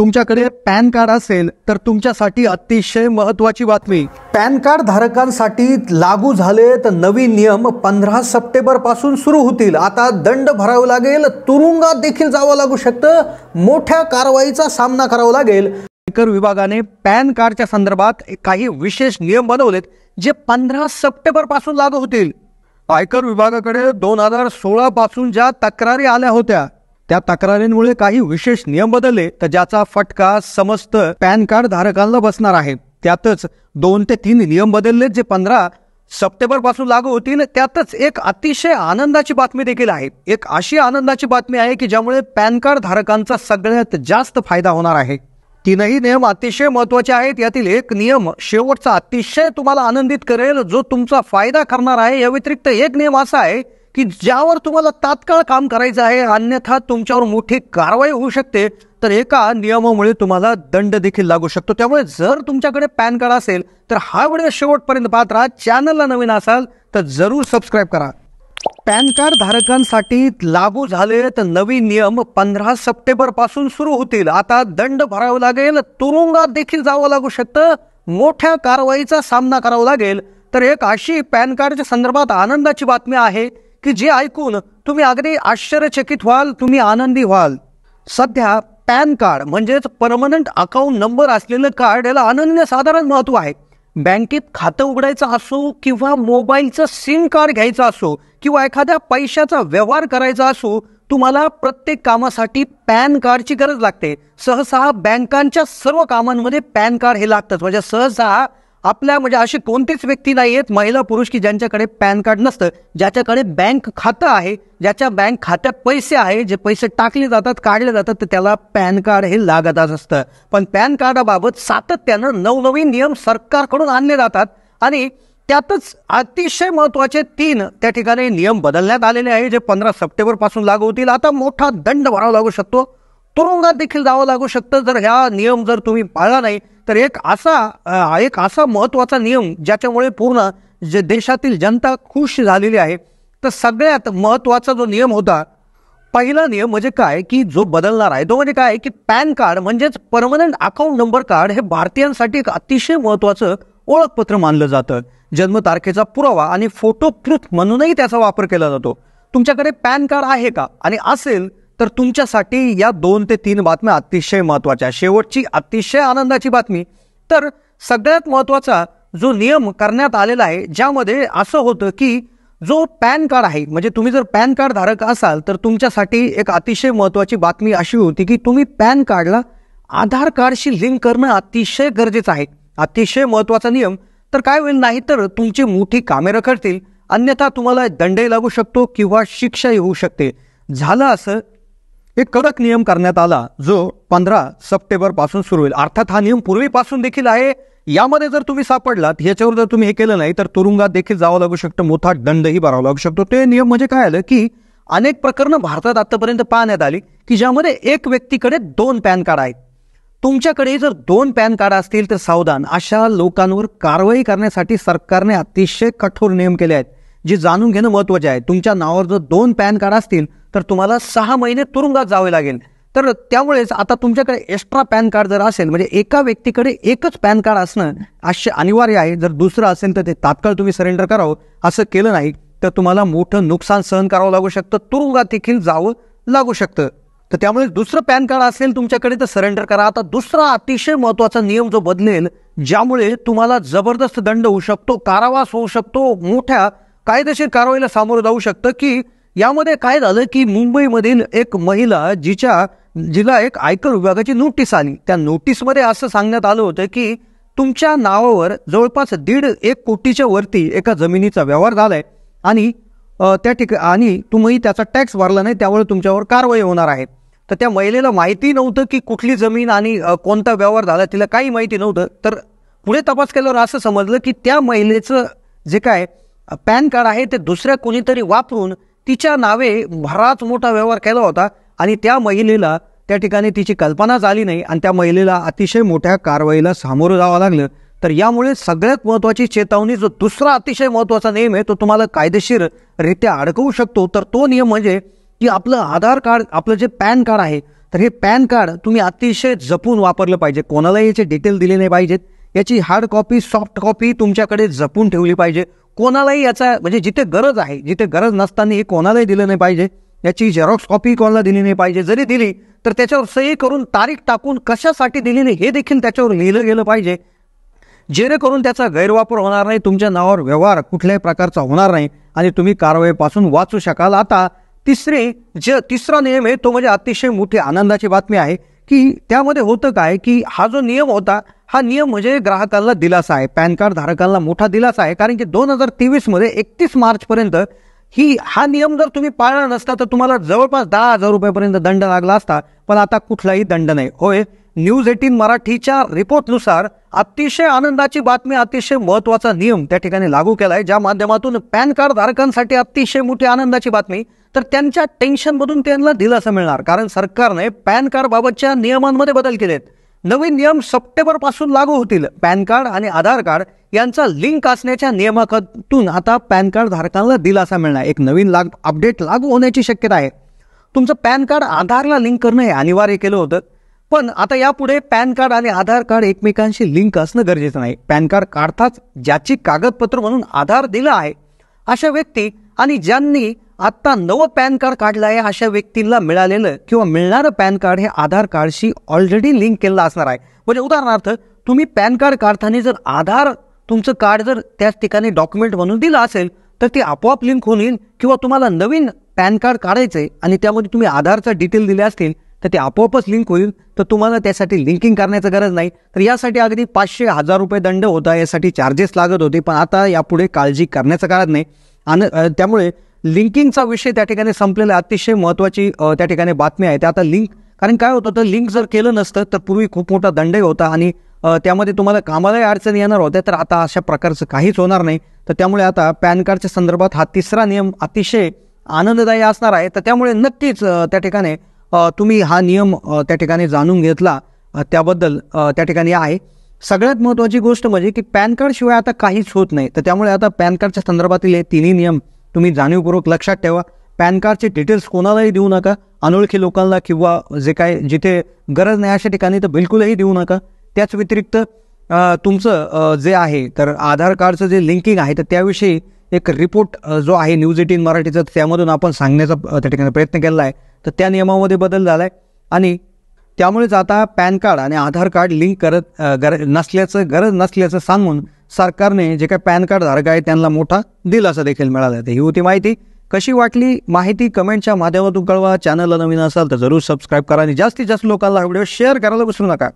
तुमच्याकडे pan card असेल तर तुमच्यासाठी अतिशय महत्वाची बातमी पॅन कार्ड धारकांसाठी लागू झालेत नवीन नियम पंधरा सप्टेंबर पासून सुरू होतील आता दंड भरावा लागेल तुरुंगात देखील जावं लागू शकतं मोठ्या कारवाईचा सामना करावा लागेल आयकर विभागाने पॅन कार्डच्या संदर्भात काही विशेष नियम बनवलेत जे पंधरा सप्टेंबर पासून लागू होतील आयकर विभागाकडे दोन हजार सोळा पासून ज्या तक्रारी आल्या होत्या त्या तक्रारींमुळे काही विशेष नियम बदलले तर ज्याचा फटका समस्त पॅन कार्ड धारकांना बसणार आहे त्यातच दोन ते तीन नियम बदलले जे पंधरा सप्टेंबर पासून लागू होतील त्यातच एक अतिशय आनंदाची बातमी देखील आहे एक अशी आनंदाची बातमी आहे की ज्यामुळे पॅन कार्ड धारकांचा सगळ्यात जास्त फायदा होणार आहे तीनही नियम अतिशय महत्त्वाचे आहेत यातील एक नियम शेवटचा अतिशय तुम्हाला आनंदित करेल जो तुमचा फायदा करणार आहे या व्यतिरिक्त एक नियम असा आहे की ज्यावर तुम्हाला तात्काळ काम करायचं आहे अन्यथा तुमच्यावर मोठी कारवाई होऊ शकते तर एका नियमामुळे तुम्हाला दंड देखील लागू शकतो त्यामुळे जर तुमच्याकडे पॅन कार्ड असेल तर हा व्हिडिओ शेवटपर्यंत पाहत राहा चॅनलला नवीन असाल तर जरूर सबस्क्राईब करा पॅन कार्ड धारकांसाठी लागू झाले तर नवीन नियम पंधरा सप्टेंबर पासून सुरू होतील आता दंड भरावा लागेल तुरुंगात देखील जावं लागू शकतं मोठ्या कारवाईचा सामना करावा लागेल तर एक अशी पॅन कार्डच्या संदर्भात आनंदाची बातमी आहे की जे ऐकून तुम्ही अगदी आश्चर्यचकित व्हाल तुम्ही आनंदी व्हाल सध्या पॅन कार्ड म्हणजेच परमनंट अकाउंट नंबर असलेलं कार्ड याला अनन्यसाधारण महत्व आहे बँकेत खातं उघडायचं असो किंवा मोबाईलचं सिम कार्ड घ्यायचं असो किंवा एखाद्या पैशाचा व्यवहार करायचा असो तुम्हाला प्रत्येक कामासाठी पॅन कार्डची गरज लागते सहसा बँकांच्या सर्व कामांमध्ये पॅन कार्ड हे लागतंच म्हणजे सहसा आपल्या म्हणजे अशी कोणतीच व्यक्ती नाही आहेत महिला पुरुष की ज्यांच्याकडे पॅन कार्ड नसतं ज्याच्याकडे बँक खातं आहे ज्याच्या बँक खात्यात पैसे आहे जे पैसे टाकले जातात काढले जातात तर त्याला पॅन कार्ड हे लागतच असतं पण पॅन कार्डाबाबत सातत्यानं नवनवीन नियम सरकारकडून आणले जातात आणि त्यातच अतिशय महत्त्वाचे तीन त्या ठिकाणी नियम बदलण्यात आलेले आहे जे पंधरा सप्टेंबरपासून लागू होतील आता मोठा दंड भरावा लागू शकतो तुरुंगात देखील जावं लागू शकतं जर ह्या नियम जर तुम्ही पाळला नाही तर एक असा एक असा महत्त्वाचा नियम ज्याच्यामुळे पूर्ण जे देशातील जनता खुश झालेली आहे तर सगळ्यात महत्त्वाचा जो नियम होता पहिला नियम म्हणजे काय की जो बदलणार आहे तो म्हणजे काय की पॅन कार्ड म्हणजेच परमनंट अकाउंट नंबर कार्ड हे भारतीयांसाठी एक अतिशय महत्त्वाचं ओळखपत्र मानलं जातं जन्मतारखेचा पुरावा आणि फोटो प्रूफ म्हणूनही त्याचा वापर केला जातो तुमच्याकडे पॅन कार्ड आहे का आणि असेल तर तुमच्यासाठी या दोन ते तीन बातम्या अतिशय महत्त्वाच्या शेवटची अतिशय आनंदाची बातमी तर सगळ्यात महत्त्वाचा जो नियम करण्यात आलेला आहे ज्यामध्ये असं होतं की जो पॅन कार्ड आहे म्हणजे तुम्ही जर पॅन कार्ड धारक असाल तर तुमच्यासाठी एक अतिशय महत्त्वाची बातमी अशी होती की तुम्ही पॅन कार्डला आधार कार्डशी लिंक करणं अतिशय गरजेचं आहे अतिशय महत्त्वाचा नियम तर काय होईल नाही तर तुमची मोठी कामे रखडतील अन्यथा तुम्हाला दंडही लागू शकतो किंवा शिक्षाही होऊ शकते झालं असं एक कडक नियम करण्यात आला जो पंधरा पासून सुरू होईल अर्थात हा नियम पूर्वीपासून देखील आहे यामध्ये जर तुम्ही सापडलात याच्यावर जर तुम्ही हे केलं नाही तर तुरुंगात देखील जावं लागू शकतं मोठा दंडही भरावा लागू शकतो ते नियम म्हणजे काय आलं की अनेक प्रकरणं भारतात आतापर्यंत पाहण्यात आली की ज्यामध्ये एक व्यक्तीकडे दोन पॅन कार्ड आहेत तुमच्याकडे जर दोन पॅन कार्ड असतील तर सावधान अशा लोकांवर कारवाई करण्यासाठी सरकारने अतिशय कठोर नियम केले आहेत जे जाणून घेणं महत्त्वाचे आहे तुमच्या नावावर जर दोन पॅन कार्ड असतील तर तुम्हाला सहा महिने तुरुंगात जावे लागेल तर त्यामुळेच आता तुमच्याकडे एक्स्ट्रा पॅन कार्ड जर असेल म्हणजे एका व्यक्तीकडे एकच पॅन कार्ड असणं आश्य अनिवार्य आहे जर दुसरं असेल तर ते तात्काळ तुम्ही सरेंडर करावं असं केलं नाही तर तुम्हाला मोठं नुकसान सहन करावं लागू शकतं तुरुंगात देखील जावं लागू शकतं तर त्यामुळे दुसरं पॅन कार्ड असेल तुमच्याकडे तर सरेंडर करा आता दुसरा अतिशय महत्त्वाचा नियम जो बदलेल ज्यामुळे तुम्हाला जबरदस्त दंड होऊ शकतो कारावास होऊ शकतो मोठ्या कायदेशीर कारवाईला सामोरं जाऊ शकतं की यामध्ये काय झालं की मुंबईमधील एक महिला जिच्या जिला एक आयकर विभागाची नोटीस आली त्या नोटीसमध्ये असं सांगण्यात आलं होतं की तुमच्या नावावर जवळपास दीड एक कोटीच्या वरती एका जमिनीचा व्यवहार झाला आहे आणि त्या ठिकाणी आणि तुम्ही त्याचा टॅक्स भरला नाही त्यामुळे तुमच्यावर कारवाई होणार आहे तर त्या महिलेला माहिती नव्हतं की कुठली जमीन आणि कोणता व्यवहार झाला तिला काही माहिती नव्हतं तर पुढे तपास केल्यावर असं समजलं की त्या महिलेचं जे काय पॅन कार्ड आहे ते दुसऱ्या कोणीतरी वापरून तिच्या नावे बराच मोठा व्यवहार केला होता आणि त्या महिलेला त्या ठिकाणी तिची कल्पनाच आली नाही आणि त्या महिलेला अतिशय मोठ्या कारवाईला सामोरं जावं लागलं तर यामुळे सगळ्यात महत्त्वाची चेतावणी जो दुसरा अतिशय महत्त्वाचा नियम आहे तो तुम्हाला कायदेशीररित्या अडकवू शकतो तर तो नियम म्हणजे की आपलं आधार कार्ड आपलं जे पॅन कार्ड आहे तर हे पॅन कार्ड तुम्ही अतिशय जपून वापरलं पाहिजे कोणालाही याचे डिटेल दिले नाही पाहिजेत याची हार्ड कॉपी सॉफ्ट कॉपी तुमच्याकडे जपून ठेवली पाहिजे कोणालाही याचा म्हणजे जिथे गरज आहे जिथे गरज नसताना हे कोणालाही दिलं नाही पाहिजे याची झेरॉक्स कॉपी कोणाला दिली नाही पाहिजे जरी दिली तर त्याच्यावर सही करून तारीख टाकून कशासाठी दिली नाही हे देखील त्याच्यावर लिहिलं गेलं पाहिजे जेणेकरून त्याचा गैरवापर होणार नाही तुमच्या नावावर व्यवहार कुठल्याही प्रकारचा होणार नाही आणि तुम्ही कारवाईपासून वाचू शकाल आता तिसरे जे तिसरा नियम आहे तो म्हणजे अतिशय मोठी आनंदाची बातमी आहे की त्यामध्ये होतं काय की हा जो नियम होता हा नियम म्हणजे ग्राहकांना दिलासा आहे पॅन कार्ड धारकांना मोठा दिलासा आहे कारण की दोन हजार तेवीसमध्ये एकतीस मार्चपर्यंत ही हा नियम जर तुम्ही पाळला नसता तर तुम्हाला जवळपास दहा हजार रुपयापर्यंत दंड लागला असता पण आता कुठलाही दंड नाही होय न्यूज एटीन मराठीच्या रिपोर्टनुसार अतिशय आनंदाची बातमी अतिशय महत्त्वाचा नियम त्या ठिकाणी लागू केला आहे ज्या माध्यमातून पॅन कार्ड धारकांसाठी अतिशय मोठी आनंदाची बातमी तर त्यांच्या टेन्शनमधून त्यांना दिलासा मिळणार कारण सरकारने पॅन कार्डबाबतच्या नियमांमध्ये बदल केलेत नवीन नियम सप्टेंबरपासून लागू होतील पॅन कार्ड आणि आधार कार्ड यांचा लिंक असण्याच्या नियमाकडून आता पॅन कार्ड धारकांना दिलासा मिळणार एक नवीन लाग अपडेट लागू होण्याची शक्यता आहे तुमचं पॅन कार्ड आधारला लिंक करणं हे अनिवार्य केलं होतं पण आता यापुढे पॅन कार्ड आणि आधार कार्ड एकमेकांशी लिंक असणं गरजेचं नाही पॅन कार्ड काढताच ज्याची कागदपत्र म्हणून आधार दिला आहे अशा व्यक्ती आणि ज्यांनी आत्ता नवं पॅन कार्ड काढलं आहे अशा व्यक्तींना मिळालेलं किंवा मिळणारं पॅन कार्ड हे आधार कार्डशी ऑलरेडी लिंक केलं असणार आहे म्हणजे उदाहरणार्थ तुम्ही पॅन कार्ड काढताना जर आधार तुमचं कार्ड जर त्याच ठिकाणी डॉक्युमेंट म्हणून दिलं असेल तर ते आपोआप लिंक होऊन येईल किंवा तुम्हाला नवीन पॅन कार्ड काढायचं आहे आणि त्यामध्ये तुम्ही आधारचा डिटेल दिले असतील तर ते आपोआपच लिंक होईल तर तुम्हाला त्यासाठी लिंकिंग करण्याची गरज नाही तर यासाठी अगदी पाचशे हजार रुपये दंड होता यासाठी चार्जेस लागत होते पण आता यापुढे काळजी करण्याचं कारण नाही आणि त्यामुळे लिंकिंगचा विषय त्या ठिकाणी संपलेला अतिशय महत्त्वाची त्या ठिकाणी बातमी आहे त्या आता लिंक कारण काय होतं तर लिंक जर केलं नसतं तर पूर्वी खूप मोठा दंडही होता आणि त्यामध्ये तुम्हाला कामालाही अडचणी येणार होत्या तर आता अशा प्रकारचं काहीच होणार नाही तर त्यामुळे आता पॅन कार्डच्या संदर्भात हा तिसरा नियम अतिशय आनंददायी असणार आहे तर त्यामुळे नक्कीच त्या ठिकाणी तुम्ही हा नियम त्या ठिकाणी जाणून घेतला त्याबद्दल त्या ठिकाणी आहे सगळ्यात महत्त्वाची गोष्ट म्हणजे की पॅन कार्डशिवाय आता काहीच होत नाही तर त्यामुळे आता पॅन कार्डच्या संदर्भातील हे तिन्ही नियम तुम्ही जाणीवपूर्वक लक्षात ठेवा पॅन कार्डचे डिटेल्स कोणालाही देऊ नका अनोळखी लोकांना किंवा जे काय जिथे गरज नाही अशा ठिकाणी तर बिलकुलही देऊ नका त्याच व्यतिरिक्त तुमचं जे आहे तर आधार कार्डचं जे लिंकिंग आहे तर त्याविषयी एक रिपोर्ट जो आहे न्यूज एटीन मराठीचा त्यामधून आपण सांगण्याचा त्या ठिकाणी प्रयत्न केला आहे तर त्या नियमामध्ये बदल झाला आहे आणि त्यामुळेच आता पॅन कार्ड आणि आधार कार्ड लिंक करत गरज नसल्याचं गरज नसल्याचं सांगून सरकारने जे काही पॅन कार्ड धारक आहे त्यांना मोठा दिलासा देखील मिळाला आहे ही होती माहिती कशी वाटली माहिती कमेंटच्या माध्यमातून कळवा चॅनलला नवीन असाल तर जरूर सबस्क्राईब करा आणि जास्तीत जास्त लोकांना व्हिडिओ शेअर करायला विसरू नका